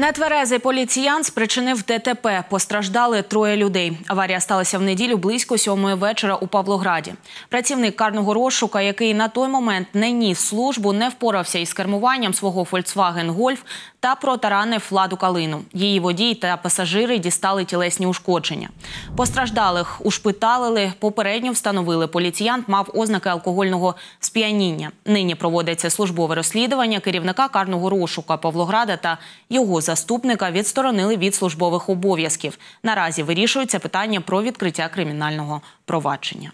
Нетверезий поліціян спричинив ДТП. Постраждали троє людей. Аварія сталася в неділю близько сьомої вечора у Павлограді. Працівник карного розшука, який на той момент не ніс службу, не впорався із кермуванням свого фольксваген Гольф та протаранив ладу калину. Її водій та пасажири дістали тілесні ушкодження. Постраждалих ушпиталили. Попередньо встановили поліціянт, мав ознаки алкогольного сп'яніння. Нині проводиться службове розслідування керівника карного розшука Павлограда та його заступника відсторонили від службових обов'язків. Наразі вирішується питання про відкриття кримінального провадження.